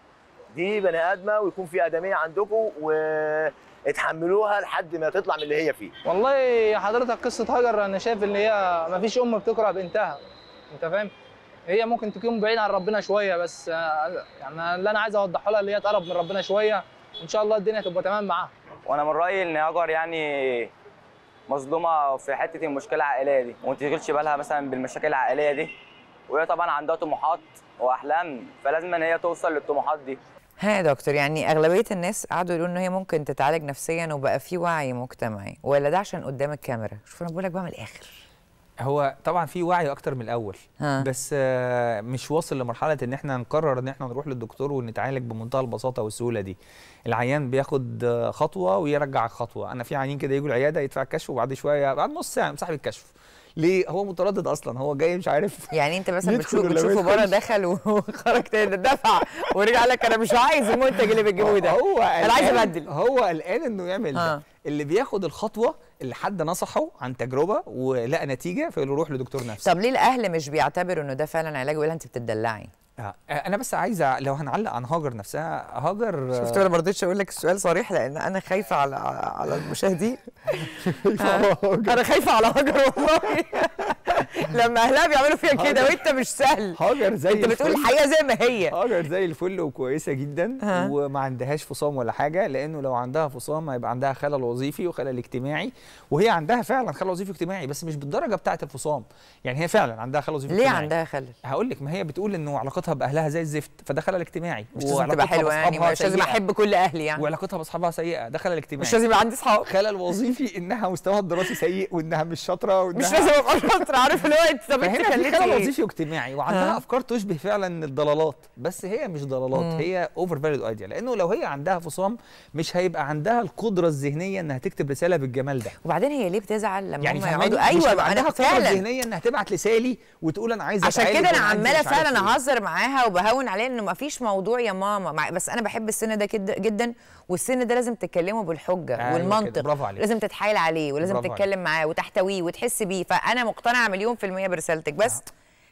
دي بني ادمه ويكون في ادميه عندكم و اتحملوها لحد ما تطلع من اللي هي فيه والله حضرتك قصه هاجر انا شايف ان هي ما فيش ام بتكره بنتها انت فاهم هي ممكن تكون بعيد عن ربنا شويه بس آه، يعني اللي انا عايز اوضحه لها اللي هي تقرب من ربنا شويه وان شاء الله الدنيا تبقى تمام معاها وانا من رايي ان هاجر يعني مظلومه في حته المشكله العائليه دي وما تشغلش بالها مثلا بالمشاكل العائليه دي وهي طبعا عندها طموحات واحلام فلازم ان هي توصل للطموحات دي ها يا دكتور يعني اغلبيه الناس قعدوا يقولوا ان هي ممكن تتعالج نفسيا وبقى في وعي مجتمعي ولا ده عشان قدام الكاميرا شوف انا بقول لك بقى من الاخر هو طبعا في وعي اكتر من الاول ها. بس آه، مش واصل لمرحله ان احنا نقرر ان احنا نروح للدكتور ونتعالج بمنتهى البساطه والسهوله دي العيان بياخد آه، خطوه ويرجع خطوه انا في عيانين كده يجوا العياده يدفع الكشف وبعد شويه بعد نص ساعه صاحب الكشف ليه هو متردد اصلا هو جاي مش عارف [laughs] يعني انت مثلا بتشوف بتشوفه بره دخل وخرج تاني دفع ورجع لك انا مش عايز المنتج اللي بتجيبه ده هو انا عايز ابدل هو قلقان انه يعمل ده اللي بياخد الخطوه اللي حد نصحه عن تجربه ولقى نتيجه فيقول روح لدكتور نفسي طب ليه الاهل مش بيعتبروا انه ده فعلا علاج ولا انت بتدلعي آه، آه، انا بس عايزه لو هنعلق عن هاجر نفسها هاجر آه، شفت انا ما رضيتش اقول لك السؤال صريح لان انا خايفه على على المشاهدين [laughs] انا خايفه على هاجر والله لما اهلها بيعملوا فيها كده وانت مش سهل هاجر زي انت بتقول الحقيقه زي ما هي هاجر زي الفل وكويسه جدا وما عندهاش فصام ولا حاجه لانه لو عندها فصام هيبقى عندها خلل وظيفي وخلل اجتماعي وهي عندها فعلا خلل وظيفي اجتماعي بس مش بالدرجه بتاعه الفصام يعني هي فعلا عندها خلل وظيفي ليه اجتماعي. عندها خلل هقول لك ما هي بتقول انه علاقتها باهلها زي الزفت فده خلل اجتماعي مش لازم حلوه يعني مش لازم احب كل اهلي يعني وعلاقتها باصحابها سيئه ده خلل اجتماعي مش لازم يبقى عندي اصحاب خلل وظيفي انها مستواها الدراسي سيء وانها مش شاطره وانها مش لازم ابقى شاطره عارف اللي هو طيب، طب انت كلمتي وظيفي واجتماعي وعندها آه. افكار تشبه فعلا الضلالات بس هي مش ضلالات هي اوفر فاليد ايديا لانه لو هي عندها فصام مش هيبقى عندها القدره الذهنيه انها تكتب رساله بالجمال ده وبعدين هي ليه بتزعل لما يعني هم يقعدوا ايوه عندها القدره الذهنيه انها تبعت لسالي وتقول انا عايزه عشان كده انا عماله فعلا إيه. اهزر معاها وبهون عليها انه ما فيش موضوع يا ماما بس انا بحب السن ده جدا والسن ده لازم تتكلمه بالحجه آه والمنطق لازم تتحايل عليه ولازم تتكلم معاه وتحتويه وتحس بيه فانا مقتنعه مليون في برسالتك نعم. بس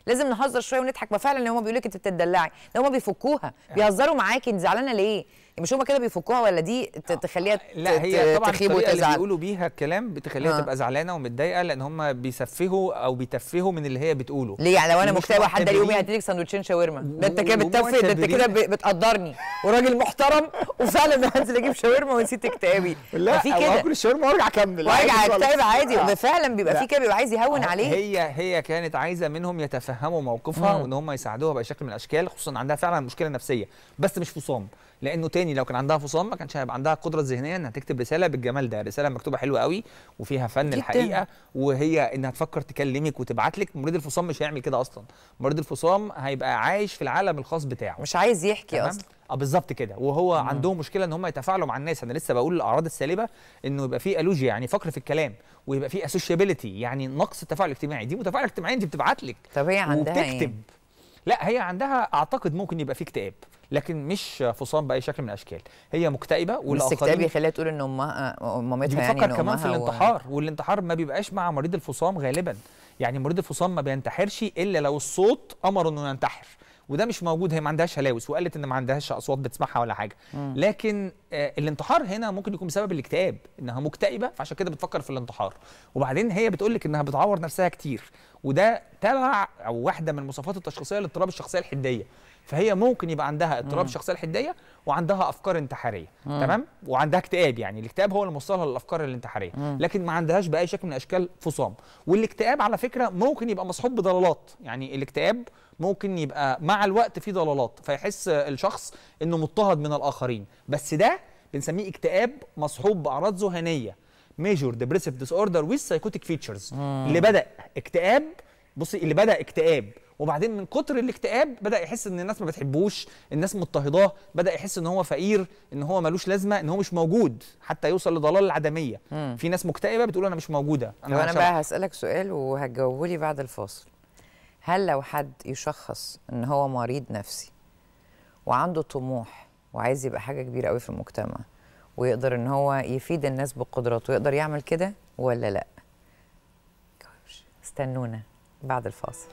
لازم نهزر شويه ونضحك ما فعلا هما هم بيقولوا لك انت بتدلعي لو هم بيفكوها يعني. بيهزروا معاكي انت زعلانه ليه مش هما كده بيفكوها ولا دي آه، تخليها آه، لا هي طبعا تخيب اللي بيقولوا بيها الكلام بتخليها آه. تبقى زعلانه ومتضايقه لان هم بيسفهوا او بيتفهوا من اللي هي بتقوله ليه يعني لو انا مكتئبه حد يومي يعدي لك سندوتشين شاورما ده انت كده بتتفه ده انت كده بتقدرني وراجل محترم وفعلا هنزل اجيب شاورما ونسيت اكتئابي لا في كده اكل الشاورما وارجع اكمل وارجع اكتئب عادي فعلا بيبقى في كده بيبقى عايز يهون عليه هي هي كانت عايزه منهم يتفهموا موقفها وان هم يساعدوها باي شكل من الاشكال خصوصا عندها فعلا مشكله نفسيه بس مش فصام لانه تاني لو كان عندها فصام ما كانش هيبقى عندها القدره الذهنيه انها تكتب رساله بالجمال ده رساله مكتوبه حلوه قوي وفيها فن جداً. الحقيقه وهي انها تفكر تكلمك وتبعت لك مريض الفصام مش هيعمل كده اصلا مريض الفصام هيبقى عايش في العالم الخاص بتاعه مش عايز يحكي اصلا اه بالظبط كده وهو مم. عندهم مشكله ان هم يتفاعلوا مع الناس انا لسه بقول الاعراض السالبه انه يبقى في الوجيا يعني فقر في الكلام ويبقى في اسوشيابيلتي يعني نقص التفاعل الاجتماعي دي متفاعل اجتماعي انت بتبعت لك طب هي عندها وبتكتب. ايه لا هي عندها اعتقد ممكن يبقى في اكتئاب لكن مش فصام باي شكل من الاشكال هي مكتئبه والاخرين بس اكتئاب يخليها تقول ان امها مامتها يعني بتفكر كمان في الانتحار و... والانتحار ما بيبقاش مع مريض الفصام غالبا يعني مريض الفصام ما بينتحرش الا لو الصوت امر انه ينتحر وده مش موجود هي ما عندهاش هلاوس وقالت ان ما عندهاش اصوات بتسمعها ولا حاجه لكن آه الانتحار هنا ممكن يكون بسبب الاكتئاب انها مكتئبه فعشان كده بتفكر في الانتحار وبعدين هي بتقول لك انها بتعور نفسها كتير وده تبع او واحده من المواصفات التشخيصيه لاضطراب الشخصيه الحديه فهي ممكن يبقى عندها اضطراب الشخصيه الحديه وعندها افكار انتحاريه مم. تمام وعندها اكتئاب يعني الاكتئاب هو اللي موصلها للافكار الانتحاريه مم. لكن ما عندهاش باي شكل من اشكال فصام والاكتئاب على فكره ممكن يبقى مصحوب بضلالات يعني الاكتئاب ممكن يبقى مع الوقت في ضلالات فيحس الشخص انه مضطهد من الاخرين بس ده بنسميه اكتئاب مصحوب باعراض ذهنيه ميجور ديبريسيف ديس اوردر ويز سايكوتيك فيتشرز اللي بدا اكتئاب بصي اللي بدا اكتئاب وبعدين من كتر الاكتئاب بدا يحس ان الناس ما بتحبوش الناس مضطهداه بدا يحس ان هو فقير ان هو ملوش لازمه ان هو مش موجود حتى يوصل لضلال العدميه مم. في ناس مكتئبه بتقول انا مش موجوده انا, أنا بقى هسالك سؤال وهتجاوبه لي بعد الفاصل هل لو حد يشخص ان هو مريض نفسي وعنده طموح وعايز يبقى حاجه كبيره قوي في المجتمع ويقدر ان هو يفيد الناس بقدراته يقدر يعمل كده ولا لا استنونا بعد الفاصل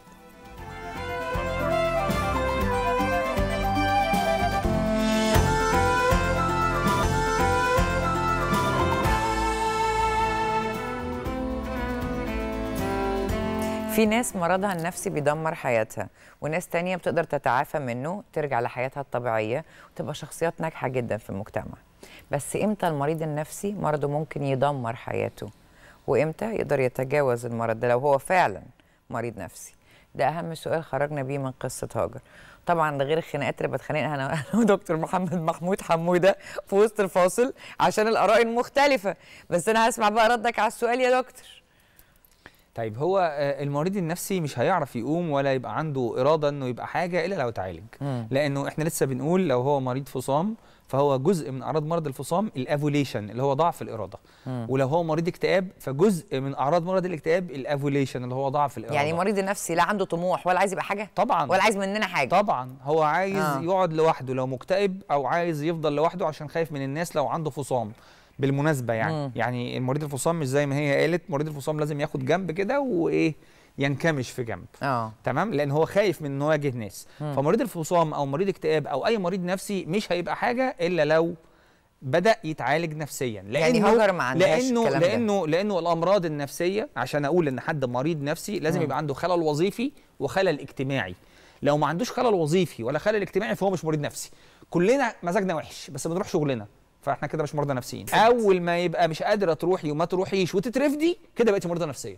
في ناس مرضها النفسي بيدمر حياتها وناس تانية بتقدر تتعافى منه ترجع لحياتها الطبيعية وتبقى شخصيات ناجحة جدا في المجتمع بس إمتى المريض النفسي مرضه ممكن يدمر حياته وإمتى يقدر يتجاوز المرض ده لو هو فعلا مريض نفسي ده أهم سؤال خرجنا بيه من قصة هاجر طبعا ده غير الخناقات اللي بتخانقها [laughs] انا ودكتور محمد محمود حموده في وسط الفاصل عشان الاراء المختلفه بس انا هسمع بقى ردك على السؤال يا دكتور طيب هو آه، المريض النفسي مش هيعرف يقوم ولا يبقى عنده اراده انه يبقى حاجه الا لو اتعالج لانه احنا لسه بنقول لو هو مريض فصام فهو جزء من اعراض مرض الفصام الافوليشن اللي هو ضعف الاراده م. ولو هو مريض اكتئاب فجزء من اعراض مرض الاكتئاب الافوليشن اللي هو ضعف الاراده يعني مريض نفسي لا عنده طموح ولا عايز يبقى حاجه طبعا ولا عايز مننا حاجه طبعا هو عايز آه. يقعد لوحده لو مكتئب او عايز يفضل لوحده عشان خايف من الناس لو عنده فصام بالمناسبه يعني مم. يعني مريض الفصام مش زي ما هي قالت مريض الفصام لازم ياخد جنب كده وايه ينكمش في جنب أوه. تمام لان هو خايف من ان هو يواجه ناس مم. فمريض الفصام او مريض اكتئاب او اي مريض نفسي مش هيبقى حاجه الا لو بدا يتعالج نفسيا يعني لانه يعني ما لانه لانه, لأنه لانه الامراض النفسيه عشان اقول ان حد مريض نفسي لازم مم. يبقى عنده خلل وظيفي وخلل اجتماعي لو ما عندوش خلل وظيفي ولا خلل اجتماعي فهو مش مريض نفسي كلنا مزاجنا وحش بس بنروح شغلنا فاحنا كده مش مرضى نفسيين اول ما يبقى مش قادره تروحي وما تروحيش وتترفدي كده بقيتي مرضى نفسيه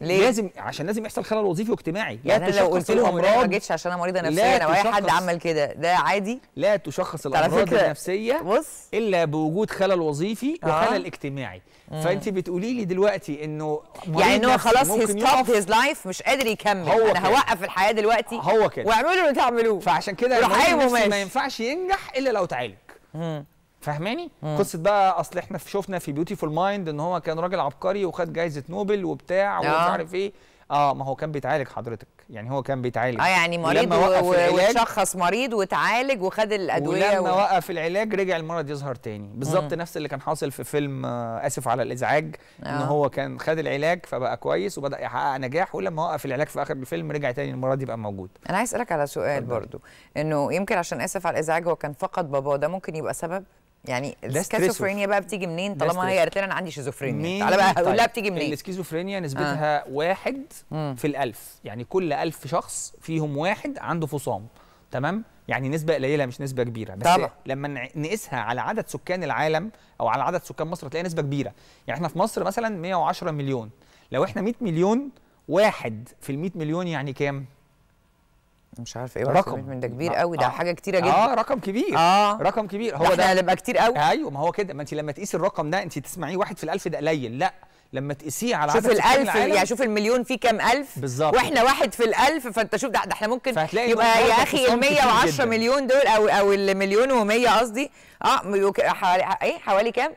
ليه؟ لازم عشان لازم يحصل خلل وظيفي واجتماعي يعني انا لو قلت لهم ما جيتش عشان انا مريضه نفسيه لو اي حد عمل كده ده عادي لا تشخص الامراض النفسيه بص الا بوجود خلل وظيفي آه. وخلل اجتماعي فانت بتقولي لي دلوقتي انه يعني انه هو خلاص هي ستوب هيز لايف مش قادر يكمل هو انا هوقف الحياه دلوقتي هو كده واعملوا اللي تعملوه فعشان كده ما ينفعش ينجح الا لو تعالج فاهماني قصه بقى اصل احنا شفنا في بيوتيفول مايند ان هو كان راجل عبقري وخد جائزه نوبل وبتاع ومش آه. عارف ايه اه ما هو كان بيتعالج حضرتك يعني هو كان بيتعالج اه يعني مريض وشخص مريض وتعالج وخد الادويه ولما و... وقف العلاج رجع المرض يظهر تاني بالظبط نفس اللي كان حاصل في فيلم آه، اسف على الازعاج آه. ان هو كان خد العلاج فبقى كويس وبدا يحقق نجاح ولما وقف العلاج في اخر الفيلم رجع تاني المرض يبقى موجود انا عايز اسالك على سؤال برضو انه يمكن عشان اسف على الازعاج هو كان فقد باباه ده ممكن يبقى سبب يعني السكيزوفرينيا بقى بتيجي منين طالما هي قالت لنا انا عندي شيزوفرينيا تعالى بقى هقول لها طيب، بتيجي منين السكيزوفرينيا آه. نسبتها آه. واحد مم. في الألف يعني كل ألف شخص فيهم واحد عنده فصام تمام يعني نسبة قليلة مش نسبة كبيرة بس طبع. لما نقيسها على عدد سكان العالم أو على عدد سكان مصر تلاقي نسبة كبيرة يعني احنا في مصر مثلا 110 مليون لو احنا 100 مليون واحد في ال 100 مليون يعني كام؟ مش عارف ايه رقم من ده كبير قوي ده آه. حاجه كتيره آه، جدا اه رقم كبير اه رقم كبير هو ده هيبقى كتير قوي ايوه ما هو كده ما انت لما تقيسي الرقم ده انت تسمعيه واحد في الالف ده قليل لا لما تقيسيه على شوف الالف يعني شوف المليون فيه كام الف بالظبط واحنا واحد في الالف فانت شوف ده, ده احنا ممكن يبقى يا اخي ال 110 مليون دول او او المليون و100 قصدي اه حوالي آه، ايه حوالي كام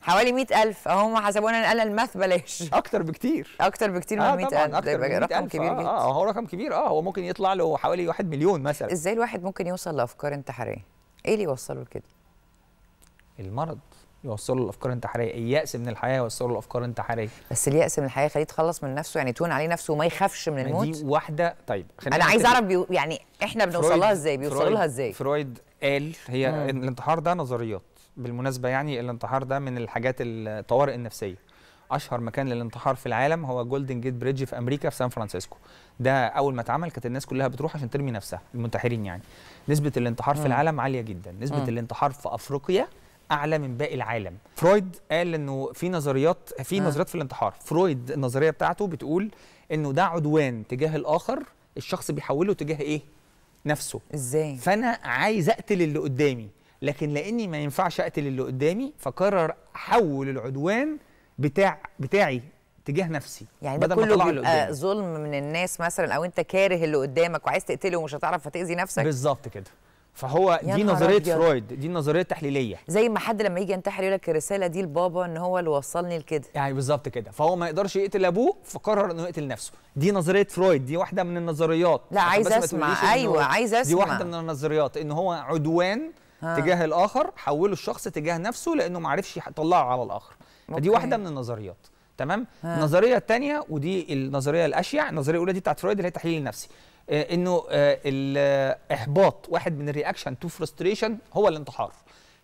حوالي 100000 اهو هم حسبونا ان انا الماث بلاش اكتر بكتير اكتر بكتير من 100000 آه، ده يبقى رقم كبير آه، جدا اه هو رقم كبير اه هو ممكن يطلع له حوالي 1 مليون مثلا ازاي الواحد ممكن يوصل لافكار انتحاريه؟ ايه اللي يوصله لكده؟ المرض يوصله لافكار انتحاريه الياس من الحياه يوصله لافكار انتحاريه بس الياس من الحياه يخليه يتخلص من نفسه يعني تون عليه نفسه وما يخافش من الموت دي واحده طيب انا عايز اعرف بيو... يعني احنا بنوصلها ازاي بيوصلوا لها ازاي فرويد قال هي مم. الانتحار ده نظريات بالمناسبه يعني الانتحار ده من الحاجات الطوارئ النفسيه اشهر مكان للانتحار في العالم هو جولدن جيت بريدج في امريكا في سان فرانسيسكو ده اول ما اتعمل كانت الناس كلها بتروح عشان ترمي نفسها المنتحرين يعني نسبه الانتحار م. في العالم عاليه جدا نسبه م. الانتحار في افريقيا اعلى من باقي العالم فرويد قال انه في نظريات في نظريات في الانتحار فرويد النظريه بتاعته بتقول انه ده عدوان تجاه الاخر الشخص بيحوله تجاه ايه نفسه ازاي فانا عايز اقتل اللي قدامي لكن لاني ما ينفعش اقتل اللي قدامي فقرر احول العدوان بتاع بتاعي تجاه نفسي يعني بدل كله ما بيبقى ظلم من الناس مثلا او انت كاره اللي قدامك وعايز تقتله ومش هتعرف هتاذي نفسك بالظبط كده فهو دي نظريه ربيض. فرويد دي نظريه تحليليه زي ما حد لما يجي ينتحر يقول لك الرساله دي لبابا ان هو اللي وصلني لكده يعني بالظبط كده فهو ما يقدرش يقتل ابوه فقرر انه يقتل نفسه دي نظريه فرويد دي واحده من النظريات لا عايز اسمع ايوه عايز اسمع دي واحده من النظريات ان هو عدوان آه. تجاه الاخر حوله الشخص تجاه نفسه لانه ما عرفش يطلعه على الاخر أوكي. فدي واحده من النظريات تمام آه. النظريه الثانيه ودي النظريه الاشيع النظريه الاولى دي بتاعت فرويد اللي هي التحليل النفسي آه انه آه الاحباط واحد من الرياكشن تو فرستريشن هو الانتحار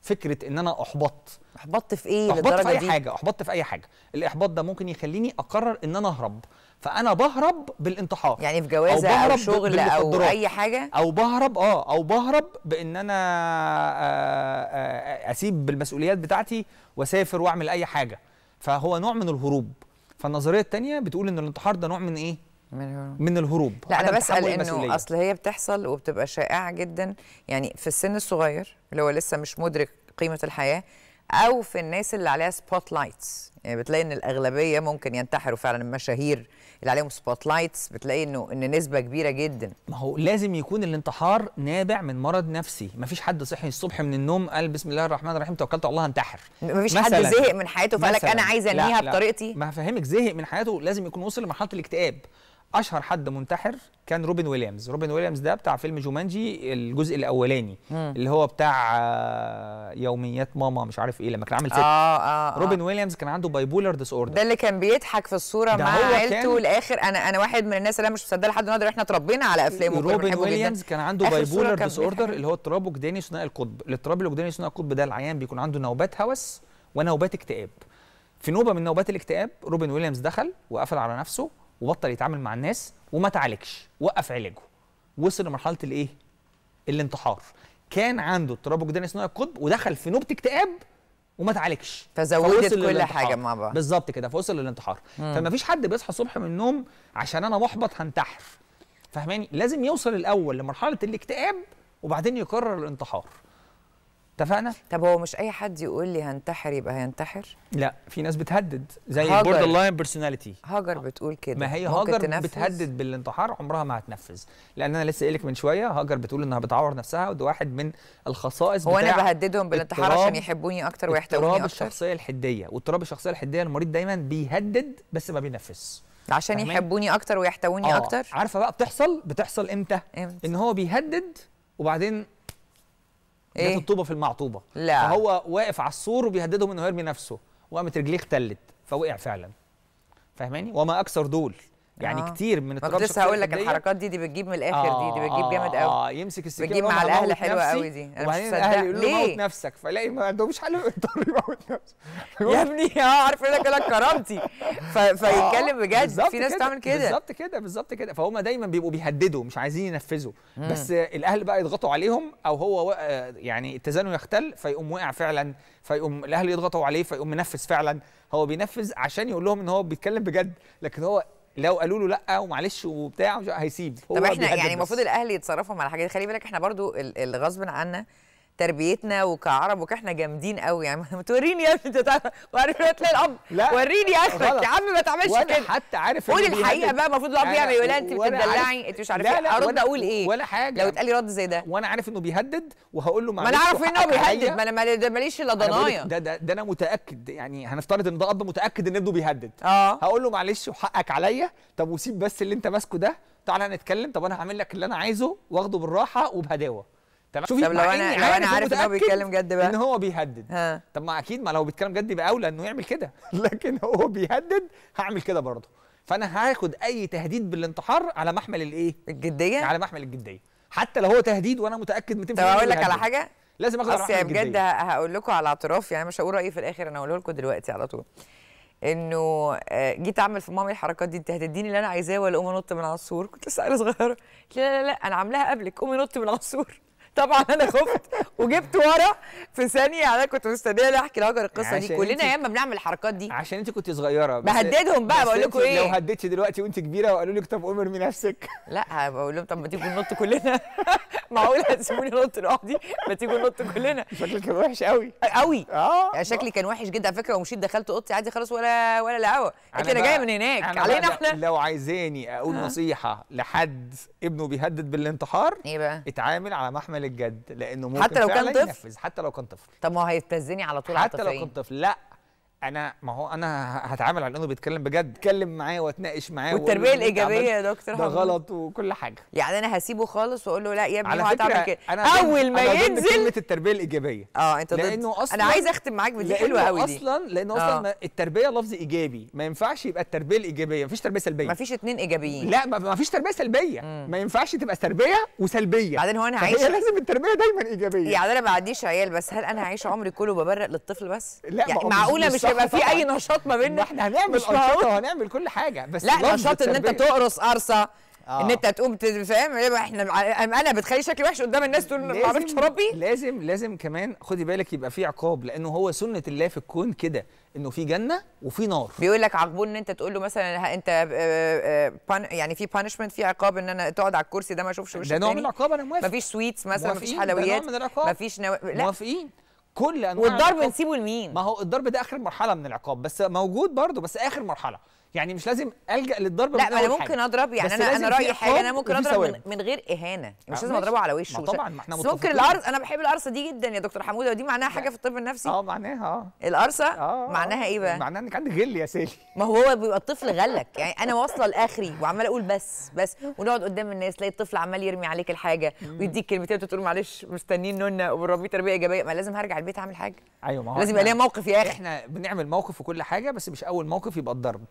فكره ان انا احبطت احبطت في ايه احبطت في اي دي؟ حاجه احبطت في اي حاجه الاحباط ده ممكن يخليني اقرر ان انا اهرب فانا بهرب بالانتحار يعني في جوازه او, بهرب أو شغل او اي حاجه او بهرب اه او بهرب بان انا آه، آه، اسيب المسؤوليات بتاعتي واسافر واعمل اي حاجه فهو نوع من الهروب فالنظريه الثانيه بتقول ان الانتحار ده نوع من ايه من, من الهروب لا انا بسال انه اصل هي بتحصل وبتبقى شائعه جدا يعني في السن الصغير اللي هو لسه مش مدرك قيمه الحياه او في الناس اللي عليها سبوت لايتس يعني بتلاقي ان الاغلبيه ممكن ينتحروا فعلا المشاهير اللي عليهم سبوت لايتس بتلاقي انه ان نسبه كبيره جدا ما هو لازم يكون الانتحار نابع من مرض نفسي ما فيش حد صحي الصبح من النوم قال بسم الله الرحمن الرحيم توكلت على الله انتحر ما فيش حد زهق من حياته فقال لك انا عايز انهيها بطريقتي ما فهمك زهق من حياته لازم يكون وصل لمرحله الاكتئاب اشهر حد منتحر كان روبن ويليامز روبن ويليامز ده بتاع فيلم جومانجي الجزء الاولاني مم. اللي هو بتاع آه، يوميات ماما مش عارف ايه لما كان عامل ست آه آه آه. روبن ويليامز كان عنده باي بولر ديس اوردر ده اللي كان بيضحك في الصوره مع عيلته الاخر انا انا واحد من الناس اللي مش مصدقه لحد النهارده احنا اتربينا على افلامه روبن ويليامز كان عنده باي بولر ديس اوردر اللي هو اضطراب وجداني ثنائي القطب الاضطراب الوجداني ثنائي القطب ده العيان بيكون عنده نوبات هوس ونوبات اكتئاب في نوبه من نوبات الاكتئاب روبن ويليامز دخل وقفل على نفسه وبطل يتعامل مع الناس وما تعالجش وقف علاجه وصل لمرحله الايه الانتحار كان عنده اضطراب وجداني ثنائي القطب ودخل في نوبه اكتئاب وما تعالجش فزودت كل حاجه مع بعض بالظبط كده فوصل للانتحار فما فيش حد بيصحى الصبح من النوم عشان انا محبط هنتحر فاهماني لازم يوصل الاول لمرحله الاكتئاب وبعدين يقرر الانتحار اتفقنا طب هو مش اي حد يقول لي هنتحر يبقى هينتحر لا في ناس بتهدد زي البوردر لاين بيرسوناليتي هاجر بتقول كده ما هي هاجر تنفذ؟ بتهدد بالانتحار عمرها ما هتنفذ لان انا لسه قايل من شويه هاجر بتقول انها بتعور نفسها وده واحد من الخصائص هو انا بهددهم بالانتحار عشان يحبوني اكتر ويحتووني اكتر اضطراب الشخصيه الحديه واضطراب الشخصيه الحديه المريض دايما بيهدد بس ما بينفذش عشان يحبوني اكتر ويحتووني آه. اكتر عارفه بقى بتحصل بتحصل امتى؟, امتى ان هو بيهدد وبعدين إيه؟ الطوبه في المعطوبه لا فهو واقف على السور وبيهددهم انه يرمي نفسه وقامت رجليه اختلت فوقع فعلا فاهماني وما اكثر دول يعني آه. كتير من التراب كنت لسه هقول لك الحركات دي دي بتجيب من الاخر آه دي دي بتجيب جامد قوي آه،, اه يمسك السكينه بتجيب مع الاهل حلوه قوي دي انا مش مصدق ليه موت نفسك فلاقي ما عندهمش حل يضطر يموت نفسه يا ابني اه عارف يقول لك لك كرامتي آه، فيتكلم بجد في ناس بتعمل كده بالظبط كده بالظبط كده فهم دايما بيبقوا بيهددوا مش عايزين ينفذوا بس الاهل بقى يضغطوا عليهم او هو آه، يعني اتزانه يختل فيقوم وقع فعلا فيقوم الاهل يضغطوا عليه فيقوم منفذ فعلا هو بينفذ عشان يقول لهم ان هو بيتكلم بجد لكن هو لو قالوا له لا ومعلش وبتاع هيسيب طب احنا يعني المفروض الاهلي يتصرفوا مع الحاجات دي خلي بالك احنا برضو الغصب عنا تربيتنا وكعرب وكاحنا جامدين قوي يعني [laughs] ما توريني يا ابني انت وعارف تلاقي الاب لا وريني اخرك يا عم ما تعملش كده حتى عارف قول الحقيقه بقى المفروض الاب يعمل يقول انت بتدلعي انت مش عارف لا إيه. ارد اقول ايه ولا حاجه لو اتقال لي رد زي ده وانا عارف انه بيهدد وهقول له معلش ما انا عارف انه بيهدد ما انا ماليش الا ضنايا ده, ده ده انا متاكد يعني هنفترض ان ده اب متاكد ان ابنه بيهدد اه هقول له معلش وحقك عليا طب وسيب بس اللي انت ماسكه ده تعالى نتكلم طب انا هعمل لك اللي انا عايزه واخده بالراحه وبهداوه تمام شوفي طب لو انا لو انا عارف ان هو بيتكلم جد بقى ان هو بيهدد ها. طب ما اكيد ما لو بيتكلم جد يبقى اولى انه يعمل كده [laughs] لكن هو بيهدد هعمل كده برضه فانا هاخد اي تهديد بالانتحار على محمل الايه الجديه على محمل الجديه حتى لو هو تهديد وانا متاكد 200% طب اقول لك على حاجه لازم اخد بس يعني بجد هقول لكم على اعتراف يعني مش هقول رايي في الاخر انا هقوله لكم دلوقتي على طول انه آه، جيت اعمل في مامي الحركات دي انت هتديني اللي انا عايزاه ولا قومي نط من على السور كنت لسه صغيره قلت لا لا لا انا عاملاها قبلك قومي نط من على السور طبعا انا خفت وجبت ورا في ثانيه يعني انا كنت مستنيه احكي لهاجر القصه دي كلنا اما بنعمل الحركات دي عشان انت كنت صغيره بهددهم بقى بقول لكم ايه لو هددتي دلوقتي وانت كبيره وقالوا لك طب امر من نفسك لا بقول لهم طب ما تيجوا ننط كلنا [laughs] معقول هتسيبوني ننط لوحدي ما تيجوا ننط كلنا شكلي كان وحش قوي قوي اه يعني شكلي كان وحش جدا على فكره ومشيت دخلت اوضتي عادي خلاص ولا ولا الهوا قلت انا جايه من هناك علينا احنا لو عايزاني اقول آه. نصيحه لحد ابنه بيهدد بالانتحار ايه بقى اتعامل على محمل للجد لانه ممكن حتى لو كان طفل حتى لو كان طفل طب ما هو هيستاذني على طول حتى على لو كان طفل لا انا ما هو انا هتعامل على انه بيتكلم بجد اتكلم معاه واتناقش معاه والتربيه الايجابيه يا دكتور ده غلط وكل حاجه يعني انا هسيبه خالص واقول له لا يا ابني هو هتعمل كده اول ما أنا ينزل كلمه التربيه الايجابيه اه انت لانه ضد. اصلا انا عايز اختم معاك بدي حلوه قوي دي اصلا لانه اصلا آه. التربيه لفظ ايجابي ما ينفعش يبقى التربيه الايجابيه مفيش تربيه سلبيه مفيش اتنين ايجابيين لا مفيش تربيه سلبيه ما ينفعش تبقى تربيه وسلبيه بعدين هو انا هعيش لازم التربيه دايما ايجابيه يعني انا ما عنديش عيال بس هل انا هعيش عمري كله ببرق للطفل بس لا يعني معقوله مش هيبقى في اي نشاط ما بيننا احنا هنعمل انشطه وهنعمل كل حاجه بس لا نشاط ان انت تقرص قرصه آه. ان انت تقوم فاهم احنا انا بتخلي شكلي وحش قدام الناس تقول ما عرفتش ربي لازم لازم كمان خدي بالك يبقى في عقاب لانه هو سنه الله في الكون كده انه في جنه وفي نار بيقول لك عقبون ان انت تقول له مثلا انت آه، آه، يعني في بانشمنت في عقاب ان انا تقعد على الكرسي ده ما اشوفش وشك ده نوع من العقاب انا موافق مفيش سويتس مثلا مفيش حلويات مفيش نو... لا موافقين كل انواع والضرب نسيبه لمين ما هو الضرب ده اخر مرحله من العقاب بس موجود برضه بس اخر مرحله يعني مش لازم الجا للضرب لا ما انا ممكن اضرب يعني انا انا رايي حاجه انا ممكن اضرب من, من غير اهانه يعني مش آه، لازم اضربه على وشه طبعا ما احنا ممكن القرص انا بحب القرصه دي جدا يا دكتور حموده ودي معناها حاجه في الطب النفسي اه معناها اه القرصه آه، آه. معناها ايه بقى معناها انك عندك غل يا سالي ما هو بيبقى الطفل غلك يعني انا واصله لاخري وعماله اقول بس بس ونقعد قدام الناس تلاقي الطفل عمال يرمي عليك الحاجه ويديك كلمتين وتقول معلش مستنيين نونا وبنربيه تربيه ايجابيه ما لازم هرجع البيت اعمل حاجه ايوه ما هو لازم يبقى ليا موقف يا اخي احنا بنعمل موقف وكل حاجه بس مش اول موقف يبقى الضرب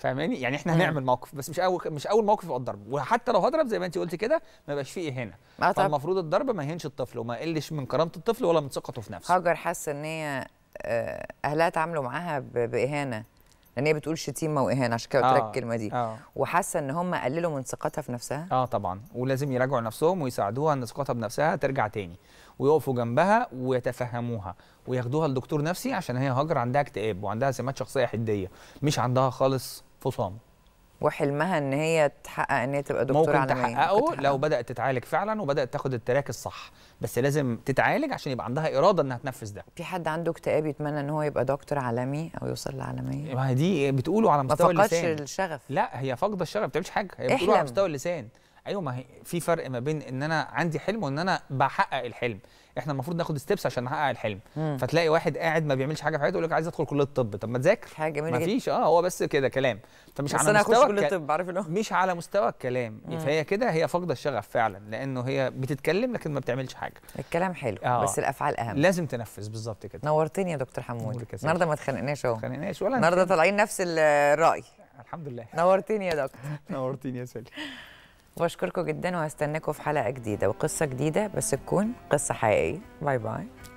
فاهماني يعني احنا هنعمل موقف بس مش اول مش اول موقف يبقى الضرب وحتى لو هضرب زي ما انت قلتي كده ما يبقاش فيه اهانه آه، فالمفروض الضرب ما يهنش الطفل وما يقلش من كرامه الطفل ولا من ثقته في نفسه هاجر حاسه ان هي آه، اهلها تعاملوا معاها باهانه لان هي بتقول شتيمه واهانه عشان كده قلت لك آه، الكلمه دي آه. وحاسه ان هم قللوا من ثقتها في نفسها اه طبعا ولازم يراجعوا نفسهم ويساعدوها ان ثقتها بنفسها ترجع تاني ويقفوا جنبها ويتفهموها وياخدوها لدكتور نفسي عشان هي هاجر عندها اكتئاب وعندها سمات شخصيه حديه مش عندها خالص فصام وحلمها ان هي تحقق ان هي تبقى دكتوره ممكن عالميه تحققه ممكن تحققه لو بدات تتعالج فعلا وبدات تاخد التراك الصح بس لازم تتعالج عشان يبقى عندها اراده انها تنفذ ده في حد عنده اكتئاب يتمنى ان هو يبقى دكتور عالمي او يوصل لعالميه ما دي بتقولوا على مستوى اللسان ما فقدش الشغف لا هي فاقده الشغف ما بتعملش حاجه هي احلم. على مستوى اللسان ايوه ما هي في فرق ما بين ان انا عندي حلم وان انا بحقق الحلم احنا المفروض ناخد ستيبس عشان نحقق الحلم مم. فتلاقي واحد قاعد ما بيعملش حاجه في حياته يقول لك عايز ادخل كليه الطب طب ما تذاكر حاجه جميله مفيش اه هو بس كده كلام فمش على مستوى كليه الطب عارف اللي مش على مستوى الكلام مم. فهي كده هي فاقده الشغف فعلا لانه هي بتتكلم لكن ما بتعملش حاجه الكلام حلو آه. بس الافعال اهم لازم تنفذ بالظبط كده نورتني يا دكتور حمود النهارده ما اتخانقناش اهو ما اتخانقناش ولا النهارده طالعين نفس الراي الحمد لله نورتني يا دكتور [laughs] نورتني يا سالي واشكركم جدا وهستناكم في حلقه جديده وقصه جديده بس تكون قصه حقيقيه باي باي